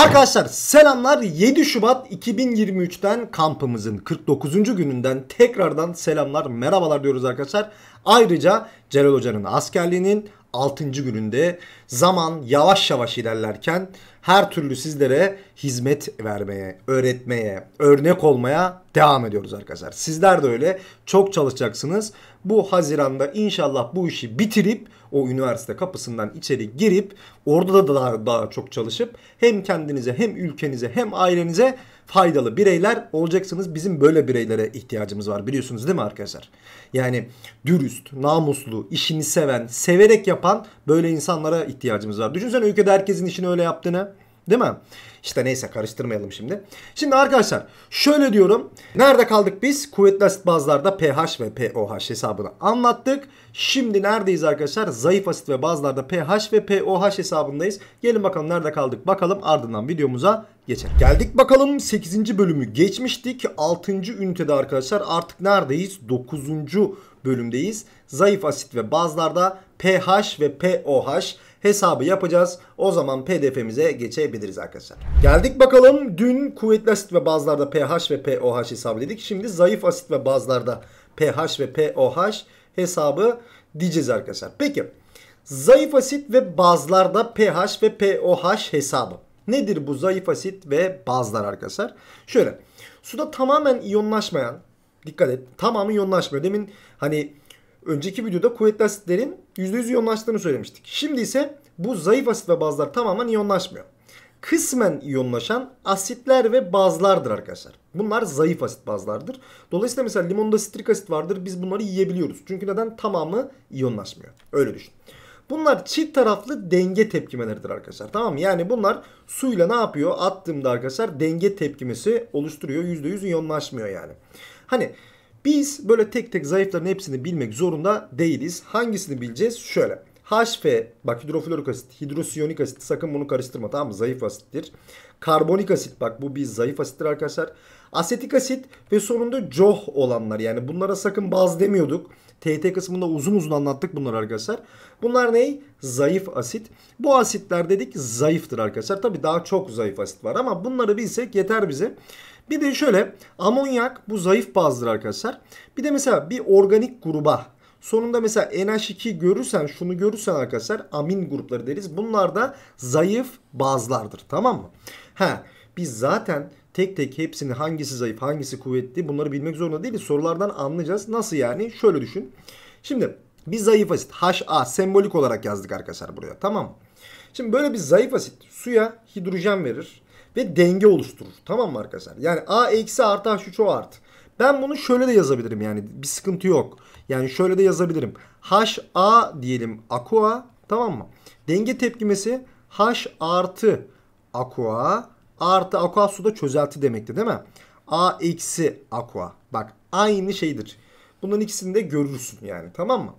Arkadaşlar selamlar 7 Şubat 2023'ten kampımızın 49. gününden tekrardan selamlar merhabalar diyoruz arkadaşlar. Ayrıca Celal Hoca'nın askerliğinin 6. gününde zaman yavaş yavaş ilerlerken her türlü sizlere hizmet vermeye, öğretmeye, örnek olmaya devam ediyoruz arkadaşlar. Sizler de öyle çok çalışacaksınız. Bu Haziran'da inşallah bu işi bitirip o üniversite kapısından içeri girip orada da daha, daha çok çalışıp hem kendinize hem ülkenize hem ailenize faydalı bireyler olacaksınız. Bizim böyle bireylere ihtiyacımız var biliyorsunuz değil mi arkadaşlar? Yani dürüst, namuslu, işini seven, severek yapan böyle insanlara ihtiyacımız var. Düşünsene ülkede herkesin işini öyle yaptığını. Değil mi? İşte neyse karıştırmayalım şimdi. Şimdi arkadaşlar şöyle diyorum. Nerede kaldık biz? Kuvvetli asit bazlarda pH ve pOH hesabını anlattık. Şimdi neredeyiz arkadaşlar? Zayıf asit ve bazlarda pH ve pOH hesabındayız. Gelin bakalım nerede kaldık bakalım ardından videomuza geçelim. Geldik bakalım 8. bölümü geçmiştik. 6. ünitede arkadaşlar artık neredeyiz? 9. bölümdeyiz. Zayıf asit ve bazlarda pH ve pOH hesabı yapacağız. O zaman pdf'mize geçebiliriz arkadaşlar. Geldik bakalım. Dün kuvvetli asit ve bazlarda pH ve POH hesabı dedik. Şimdi zayıf asit ve bazlarda pH ve POH hesabı diyeceğiz arkadaşlar. Peki zayıf asit ve bazlarda pH ve POH hesabı. Nedir bu zayıf asit ve bazlar arkadaşlar? Şöyle suda tamamen iyonlaşmayan dikkat et tamamı iyonlaşmıyor. Demin hani Önceki videoda kuvvetli asitlerin %100 iyonlaştığını söylemiştik. Şimdi ise bu zayıf asit ve bazlar tamamen iyonlaşmıyor. Kısmen iyonlaşan asitler ve bazlardır arkadaşlar. Bunlar zayıf asit bazlardır. Dolayısıyla mesela limonda sitrik asit vardır. Biz bunları yiyebiliyoruz. Çünkü neden? Tamamı iyonlaşmıyor. Öyle düşün. Bunlar çift taraflı denge tepkimeleridir arkadaşlar. Tamam mı? Yani bunlar suyla ne yapıyor? Attığımda arkadaşlar denge tepkimesi oluşturuyor. %100 iyonlaşmıyor yani. Hani biz böyle tek tek zayıfların hepsini bilmek zorunda değiliz. Hangisini bileceğiz? Şöyle. HF bak hidroflorik asit, hidrosiyonik asit sakın bunu karıştırma tamam mı? Zayıf asittir. Karbonik asit bak bu bir zayıf asittir arkadaşlar. Asetik asit ve sonunda COH olanlar yani bunlara sakın baz demiyorduk. TT kısmında uzun uzun anlattık bunları arkadaşlar. Bunlar ney? Zayıf asit. Bu asitler dedik zayıftır arkadaşlar. Tabi daha çok zayıf asit var ama bunları bilsek yeter bize. Bir de şöyle amonyak bu zayıf bazdır arkadaşlar. Bir de mesela bir organik gruba Sonunda mesela NH2 görürsen şunu görürsen arkadaşlar amin grupları deriz. Bunlar da zayıf bazlardır tamam mı? Ha biz zaten tek tek hepsini hangisi zayıf hangisi kuvvetli bunları bilmek zorunda değiliz. Sorulardan anlayacağız. Nasıl yani? Şöyle düşün. Şimdi bir zayıf asit HA sembolik olarak yazdık arkadaşlar buraya tamam mı? Şimdi böyle bir zayıf asit suya hidrojen verir ve denge oluşturur. Tamam mı arkadaşlar? Yani A eksi artı H3O artı. Ben bunu şöyle de yazabilirim yani bir sıkıntı yok. Yani şöyle de yazabilirim. HA diyelim aqua tamam mı? Denge tepkimesi H artı aqua artı aqua suda çözelti demekti değil mi? A eksi aqua. Bak aynı şeydir. Bunların ikisini de görürsün yani tamam mı?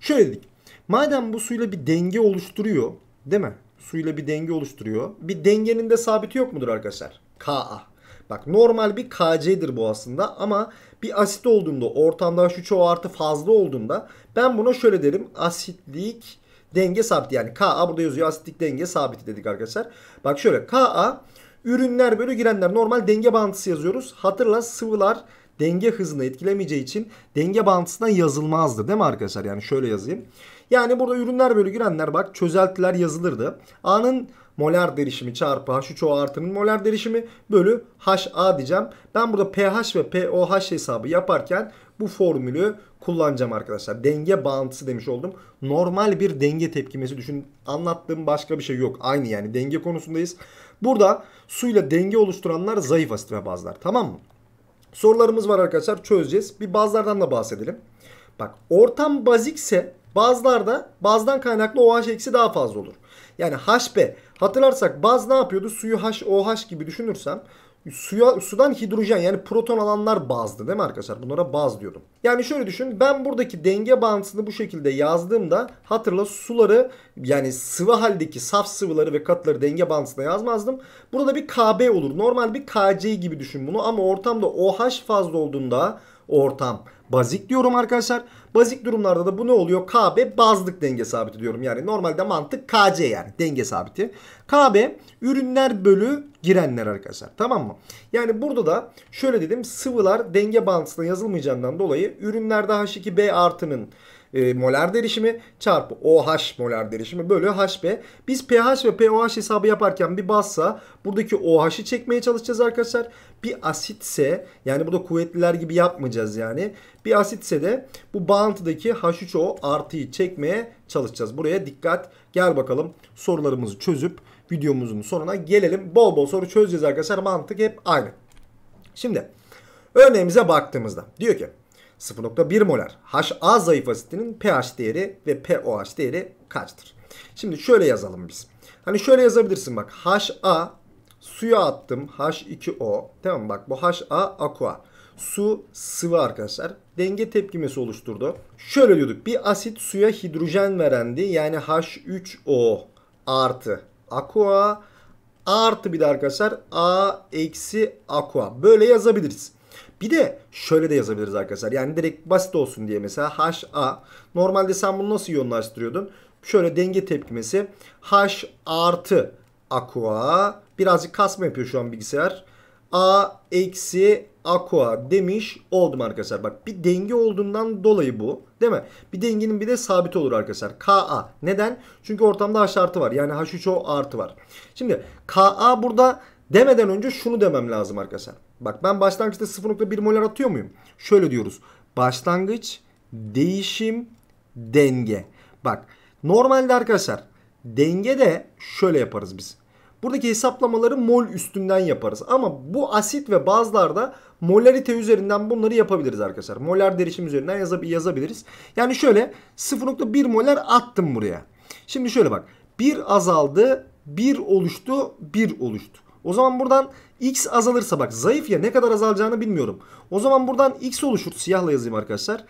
Şöyle dedik. Madem bu suyla bir denge oluşturuyor değil mi? Suyla bir denge oluşturuyor. Bir dengenin de sabiti yok mudur arkadaşlar? Ka. Bak normal bir KC'dir bu aslında ama bir asit olduğunda ortamda şu çoğu artı fazla olduğunda ben buna şöyle derim. Asitlik denge sabiti yani KA burada yazıyor asitlik denge sabiti dedik arkadaşlar. Bak şöyle KA ürünler bölü girenler normal denge bağıntısı yazıyoruz. Hatırla sıvılar denge hızını etkilemeyeceği için denge bağıntısına yazılmazdı değil mi arkadaşlar? Yani şöyle yazayım. Yani burada ürünler bölü girenler bak çözeltiler yazılırdı. A'nın molar derişimi çarpı H3 O artının molar derişimi bölü HA diyeceğim. Ben burada pH ve POH hesabı yaparken bu formülü kullanacağım arkadaşlar. Denge bağıntısı demiş oldum. Normal bir denge tepkimesi düşün. Anlattığım başka bir şey yok. Aynı yani denge konusundayız. Burada suyla denge oluşturanlar zayıf asit ve bazlar. Tamam mı? Sorularımız var arkadaşlar çözeceğiz. Bir bazlardan da bahsedelim. Bak ortam bazikse Bazlarda bazdan kaynaklı OH eksi daha fazla olur. Yani HB hatırlarsak baz ne yapıyordu? Suyu HOH gibi düşünürsem suya, sudan hidrojen yani proton alanlar bazdı değil mi arkadaşlar? Bunlara baz diyordum. Yani şöyle düşün ben buradaki denge bağıntısını bu şekilde yazdığımda hatırla suları yani sıvı haldeki saf sıvıları ve katları denge bağıntısına yazmazdım. Burada bir KB olur. Normal bir KC gibi düşün bunu ama ortamda OH fazla olduğunda ortam bazik diyorum arkadaşlar. Bazik durumlarda da bu ne oluyor? KB bazlık denge sabiti diyorum. Yani normalde mantık KC yani denge sabiti. KB ürünler bölü girenler arkadaşlar. Tamam mı? Yani burada da şöyle dedim sıvılar denge bağıntısına yazılmayacağından dolayı ürünlerde H2B artının e, molar derişimi çarpı OH molar derişimi bölü HB. Biz pH ve POH hesabı yaparken bir bassa buradaki OH'ı çekmeye çalışacağız arkadaşlar. Bir asitse yani burada kuvvetliler gibi yapmayacağız yani. Bir asitse de bu bağıntıdaki H3O artıyı çekmeye çalışacağız. Buraya dikkat. Gel bakalım sorularımızı çözüp videomuzun sonuna gelelim. Bol bol soru çözeceğiz arkadaşlar. Mantık hep aynı. Şimdi örneğimize baktığımızda diyor ki 0.1 molar. HA zayıf asitinin pH değeri ve POH değeri kaçtır? Şimdi şöyle yazalım biz. Hani şöyle yazabilirsin bak. HA suya attım H2O. Tamam mı? Bak bu HA aqua. Su sıvı arkadaşlar. Denge tepkimesi oluşturdu. Şöyle diyorduk. Bir asit suya hidrojen verendi. Yani H3O artı aqua artı bir de arkadaşlar A eksi aqua. Böyle yazabiliriz. Bir de şöyle de yazabiliriz arkadaşlar. Yani direkt basit olsun diye mesela HA. Normalde sen bunu nasıl yoğunlaştırıyordun? Şöyle denge tepkimesi. H artı aqua. Birazcık kasma yapıyor şu an bilgisayar. A eksi aqua demiş oldum arkadaşlar. Bak bir denge olduğundan dolayı bu değil mi? Bir dengenin bir de sabit olur arkadaşlar. Ka. Neden? Çünkü ortamda H artı var. Yani H3O artı var. Şimdi Ka burada demeden önce şunu demem lazım arkadaşlar. Bak ben başlangıçta 0.1 molar atıyor muyum? Şöyle diyoruz. Başlangıç, değişim, denge. Bak normalde arkadaşlar denge de şöyle yaparız biz. Buradaki hesaplamaları mol üstünden yaparız. Ama bu asit ve bazlarda molarite üzerinden bunları yapabiliriz arkadaşlar. Molar derişim üzerinden yazabiliriz. Yani şöyle 0.1 molar attım buraya. Şimdi şöyle bak. 1 azaldı, 1 oluştu, 1 oluştu. O zaman buradan x azalırsa bak zayıf ya ne kadar azalacağını bilmiyorum. O zaman buradan x oluşur. Siyahla yazayım arkadaşlar.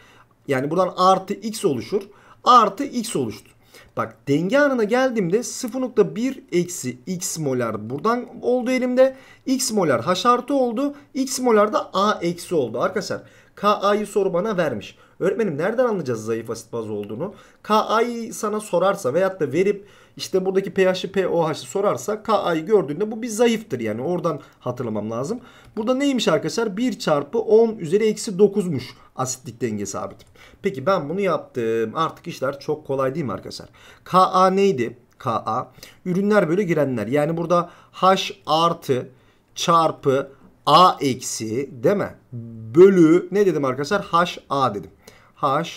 Yani buradan artı x oluşur. Artı x oluştu. Bak denge anına geldiğimde 0.1 eksi x molar buradan oldu elimde. x molar h artı oldu. x molar da a eksi oldu. Arkadaşlar KA'yı soru bana vermiş. Öğretmenim nereden anlayacağız zayıf asit baz olduğunu? KA'yı sana sorarsa veyahut da verip işte buradaki pH'i pOH'i sorarsa KA'yı gördüğünde bu bir zayıftır yani oradan hatırlamam lazım. Burada neymiş arkadaşlar? 1 çarpı 10 üzeri eksi 9'muş asitlik denge abitim. Peki ben bunu yaptım. Artık işler çok kolay değil mi arkadaşlar? KA neydi? KA. Ürünler böyle girenler. Yani burada H artı çarpı A eksi değil mi? Bölü ne dedim arkadaşlar? HA dedim. H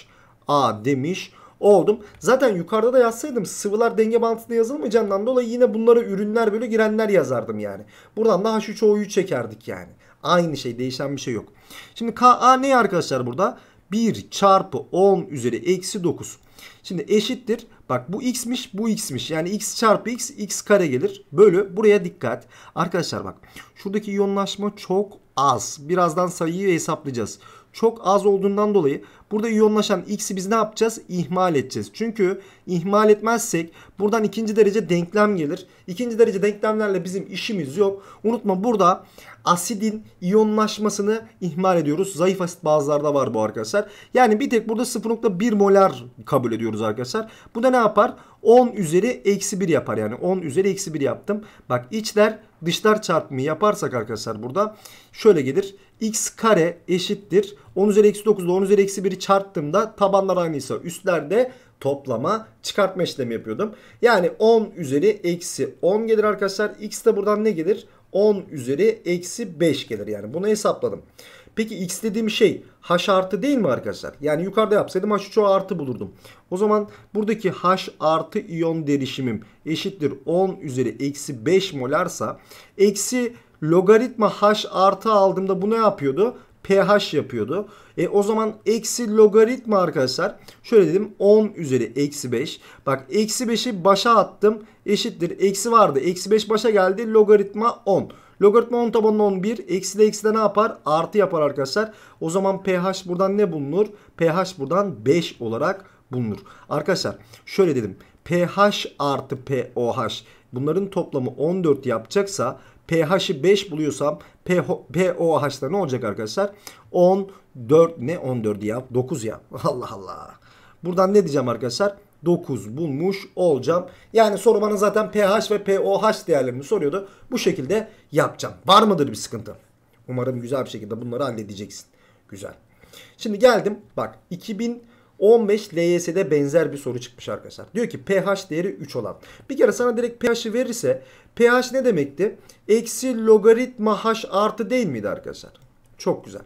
A demiş oldum. Zaten yukarıda da yazsaydım sıvılar denge bantında yazılmayacağından dolayı yine bunlara ürünler bölü girenler yazardım yani. Buradan da H3O'yu çekerdik yani. Aynı şey değişen bir şey yok. Şimdi KA ne arkadaşlar burada? 1 çarpı 10 üzeri eksi 9. Şimdi eşittir. Bak bu x'miş bu x'miş. Yani x çarpı x x kare gelir. Bölü buraya dikkat. Arkadaşlar bak şuradaki yoğunlaşma çok az. Birazdan sayıyı hesaplayacağız çok az olduğundan dolayı burada iyonlaşan x'i biz ne yapacağız? İhmal edeceğiz. Çünkü ihmal etmezsek buradan ikinci derece denklem gelir. İkinci derece denklemlerle bizim işimiz yok. Unutma burada asidin iyonlaşmasını ihmal ediyoruz. Zayıf asit bazılarda var bu arkadaşlar. Yani bir tek burada 0.1 molar kabul ediyoruz arkadaşlar. Bu da ne yapar? 10 üzeri eksi 1 yapar. Yani 10 üzeri eksi 1 yaptım. Bak içler dışlar çarpımı yaparsak arkadaşlar burada şöyle gelir. x kare eşittir. 10 üzeri eksi 9 ile 10 üzeri eksi 1'i çarptığımda tabanlar aynıysa üstlerde toplama çıkartma işlemi yapıyordum. Yani 10 üzeri eksi 10 gelir arkadaşlar. x de buradan ne gelir? 10 üzeri eksi 5 gelir yani bunu hesapladım. Peki x dediğim şey h artı değil mi arkadaşlar? Yani yukarıda yapsaydım h 3 artı bulurdum. O zaman buradaki h artı iyon derişimim eşittir 10 üzeri eksi 5 molarsa eksi logaritma h artı aldığımda bu ne yapıyordu? pH yapıyordu. E, o zaman eksi logaritma arkadaşlar. Şöyle dedim 10 üzeri eksi 5. Bak eksi 5'i başa attım. Eşittir. Eksi vardı. Eksi 5 başa geldi. Logaritma 10. Logaritma 10 tabanına 11. Eksi de eksi de ne yapar? Artı yapar arkadaşlar. O zaman pH buradan ne bulunur? pH buradan 5 olarak bulunur. Arkadaşlar şöyle dedim. pH artı pOH bunların toplamı 14 yapacaksa pH'i 5 buluyorsam pOH'da ne olacak arkadaşlar? 14 ne 14 yap 9 yap. Allah Allah. Buradan ne diyeceğim arkadaşlar? 9 bulmuş olacağım. Yani soru bana zaten pH ve POH değerlerini soruyordu. Bu şekilde yapacağım. Var mıdır bir sıkıntı? Umarım güzel bir şekilde bunları halledeceksin. Güzel. Şimdi geldim. Bak 2015 LYS'de benzer bir soru çıkmış arkadaşlar. Diyor ki pH değeri 3 olan. Bir kere sana direkt pH'i verirse pH ne demekti? Eksi logaritma H artı değil miydi arkadaşlar? Çok güzel.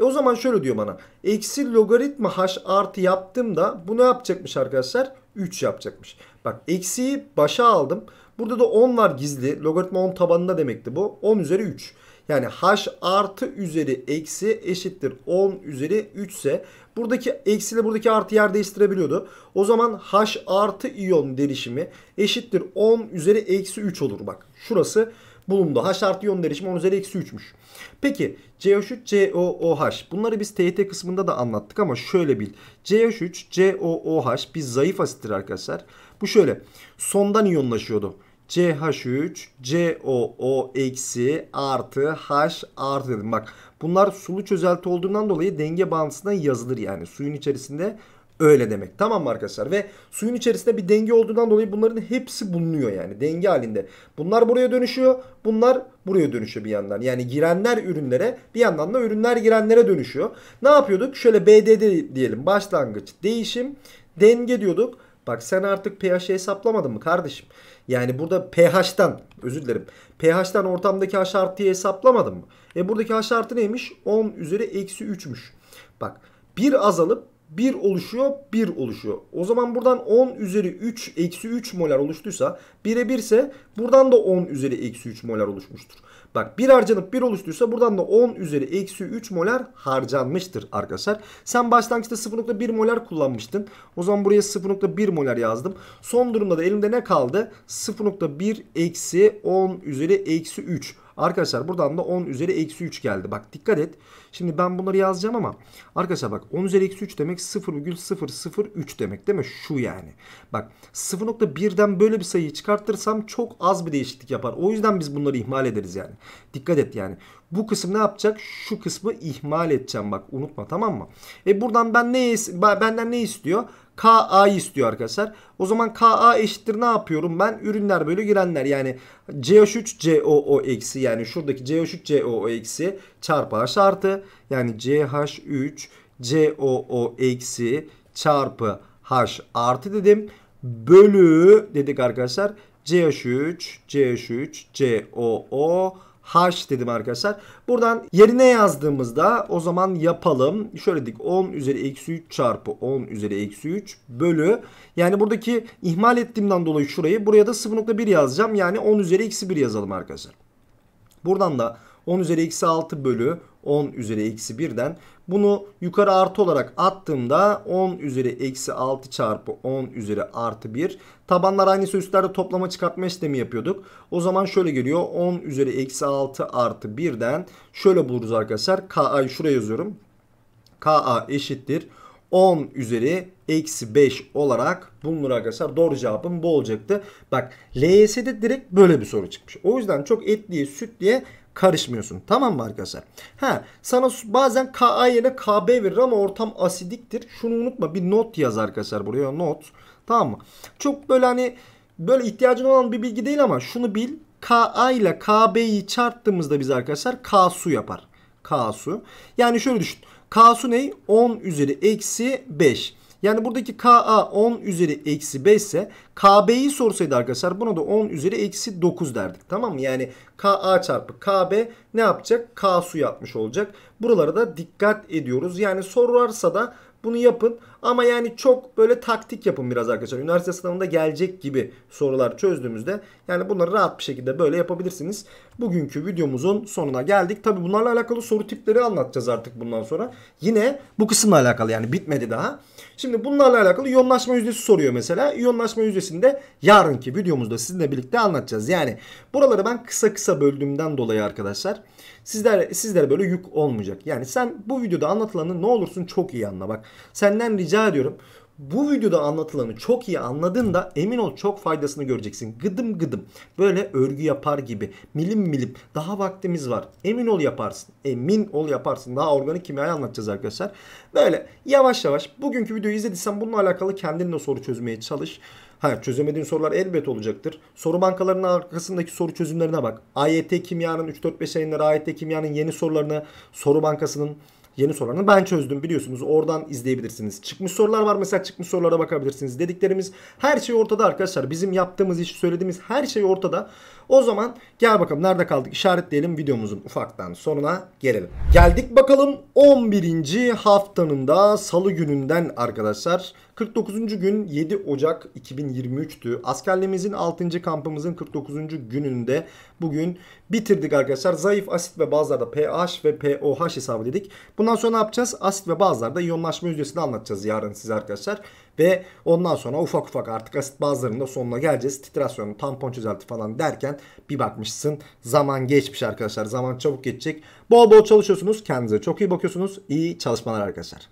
E o zaman şöyle diyor bana. Eksi logaritma h artı yaptığımda bu ne yapacakmış arkadaşlar? 3 yapacakmış. Bak eksiyi başa aldım. Burada da 10 var gizli. Logaritma 10 tabanında demekti bu. 10 üzeri 3. Yani h artı üzeri eksi eşittir 10 üzeri 3 ise buradaki eksi ile buradaki artı yer değiştirebiliyordu. O zaman h artı iyon derişimi eşittir 10 üzeri eksi 3 olur. Bak şurası 3 bulundu. H artı iyon derişimi 10 üzeri eksi 3'müş. Peki CH3, COOH bunları biz TET kısmında da anlattık ama şöyle bil. CH3, COOH bir zayıf asittir arkadaşlar. Bu şöyle sondan iyonlaşıyordu. CH3, COO eksi artı H artı dedim. Bak bunlar sulu çözelti olduğundan dolayı denge bağıntısından yazılır yani. Suyun içerisinde Öyle demek. Tamam mı arkadaşlar? Ve suyun içerisinde bir denge olduğundan dolayı bunların hepsi bulunuyor yani. Denge halinde. Bunlar buraya dönüşüyor. Bunlar buraya dönüşüyor bir yandan. Yani girenler ürünlere bir yandan da ürünler girenlere dönüşüyor. Ne yapıyorduk? Şöyle BDD diyelim. Başlangıç, değişim, denge diyorduk. Bak sen artık pH'i hesaplamadın mı kardeşim? Yani burada pH'tan özür dilerim. pH'tan ortamdaki H artıyı hesaplamadın mı? E buradaki H artı neymiş? 10 üzeri eksi 3'müş. Bak bir azalıp 1 oluşuyor 1 oluşuyor. O zaman buradan 10 üzeri 3 eksi 3 molar oluştuysa 1'e 1 ise buradan da 10 üzeri eksi 3 molar oluşmuştur. Bak 1 harcanıp 1 oluştuysa buradan da 10 üzeri eksi 3 molar harcanmıştır arkadaşlar. Sen başlangıçta 0.1 molar kullanmıştın. O zaman buraya 0.1 molar yazdım. Son durumda da elimde ne kaldı? 0.1 eksi 10 üzeri eksi 3 Arkadaşlar buradan da 10 üzeri eksi 3 geldi. Bak dikkat et. Şimdi ben bunları yazacağım ama arkadaşlar bak 10 üzeri eksi 3 demek 0,003 demek değil mi? Şu yani. Bak 0.1'den böyle bir sayıyı çıkartırsam çok az bir değişiklik yapar. O yüzden biz bunları ihmal ederiz yani. Dikkat et yani. Bu kısım ne yapacak? Şu kısmı ihmal edeceğim bak unutma tamam mı? E buradan ben ne benden ne istiyor? KA istiyor arkadaşlar. O zaman KA eşittir ne yapıyorum ben? Ürünler bölü girenler yani CH3 COO eksi yani şuradaki CH3 COO eksi çarpı H artı yani CH3 COO eksi çarpı H artı dedim. Bölü dedik arkadaşlar. CH3 CH3 COO H dedim arkadaşlar. Buradan yerine yazdığımızda o zaman yapalım. Şöyle dedik 10 üzeri eksi 3 çarpı 10 üzeri eksi 3 bölü. Yani buradaki ihmal ettiğimden dolayı şurayı buraya da 0.1 yazacağım. Yani 10 üzeri eksi 1 yazalım arkadaşlar. Buradan da 10 üzeri eksi 6 bölü 10 üzeri eksi 1'den bunu yukarı artı olarak attığımda 10 üzeri eksi 6 çarpı 10 üzeri artı 1. Tabanlar aynısı üstlerde toplama çıkartma işlemi yapıyorduk. O zaman şöyle geliyor 10 üzeri eksi 6 artı 1'den şöyle buluruz arkadaşlar. Ka'yı şuraya yazıyorum. Ka eşittir 10 üzeri eksi 5 olarak bulunur arkadaşlar. Doğru cevabım bu olacaktı. Bak LYS'de direkt böyle bir soru çıkmış. O yüzden çok etliye sütliye karışmıyorsun. Tamam mı arkadaşlar? Ha, sana bazen KA yerine KB verir ama ortam asidiktir. Şunu unutma bir not yaz arkadaşlar buraya not. Tamam mı? Çok böyle hani böyle ihtiyacın olan bir bilgi değil ama şunu bil. KA ile KB'yi çarptığımızda biz arkadaşlar K su yapar. K su. Yani şöyle düşün. K'su ne? 10 üzeri eksi 5. Yani buradaki KA 10 üzeri eksi 5 ise KB'yi sorsaydı arkadaşlar buna da 10 üzeri eksi 9 derdik. Tamam mı? Yani KA çarpı KB ne yapacak? K su yapmış olacak. Buralara da dikkat ediyoruz. Yani sorarsa da bunu yapın. Ama yani çok böyle taktik yapın biraz arkadaşlar. Üniversite sınavında gelecek gibi sorular çözdüğümüzde yani bunları rahat bir şekilde böyle yapabilirsiniz. Bugünkü videomuzun sonuna geldik. Tabi bunlarla alakalı soru tipleri anlatacağız artık bundan sonra. Yine bu kısımla alakalı yani bitmedi daha. Şimdi bunlarla alakalı iyonlaşma yüzdesi soruyor mesela. İyonlaşma yüzdesini de yarınki videomuzda sizinle birlikte anlatacağız. Yani buraları ben kısa kısa böldüğümden dolayı arkadaşlar sizler sizlere böyle yük olmayacak. Yani sen bu videoda anlatılanı ne olursun çok iyi anla bak. Senden rica rica ediyorum. Bu videoda anlatılanı çok iyi anladığında emin ol çok faydasını göreceksin. Gıdım gıdım böyle örgü yapar gibi milim milim daha vaktimiz var. Emin ol yaparsın. Emin ol yaparsın. Daha organik kimyayı anlatacağız arkadaşlar. Böyle yavaş yavaş bugünkü videoyu izlediysen bununla alakalı kendinle soru çözmeye çalış. Ha çözemediğin sorular elbet olacaktır. Soru bankalarının arkasındaki soru çözümlerine bak. AYT kimyanın 3-4-5 yayınları AYT kimyanın yeni sorularını soru bankasının Yeni sorularını ben çözdüm biliyorsunuz. Oradan izleyebilirsiniz. Çıkmış sorular var mesela çıkmış sorulara bakabilirsiniz. Dediklerimiz her şey ortada arkadaşlar. Bizim yaptığımız iş söylediğimiz her şey ortada. O zaman gel bakalım nerede kaldık işaretleyelim videomuzun ufaktan sonuna gelelim. Geldik bakalım 11. haftanın da salı gününden arkadaşlar. 49. gün 7 Ocak 2023'tü. Askerliğimizin 6. kampımızın 49. gününde bugün bitirdik arkadaşlar. Zayıf asit ve bazılarda pH ve POH hesabı dedik. Bundan sonra ne yapacağız? Asit ve bazılarda iyonlaşma yüzdesini anlatacağız yarın size arkadaşlar. Ve ondan sonra ufak ufak artık asit bazlarında sonuna geleceğiz. Titrasyonu, tampon çözelti falan derken bir bakmışsın zaman geçmiş arkadaşlar. Zaman çabuk geçecek. Bol bol çalışıyorsunuz. Kendinize çok iyi bakıyorsunuz. İyi çalışmalar arkadaşlar.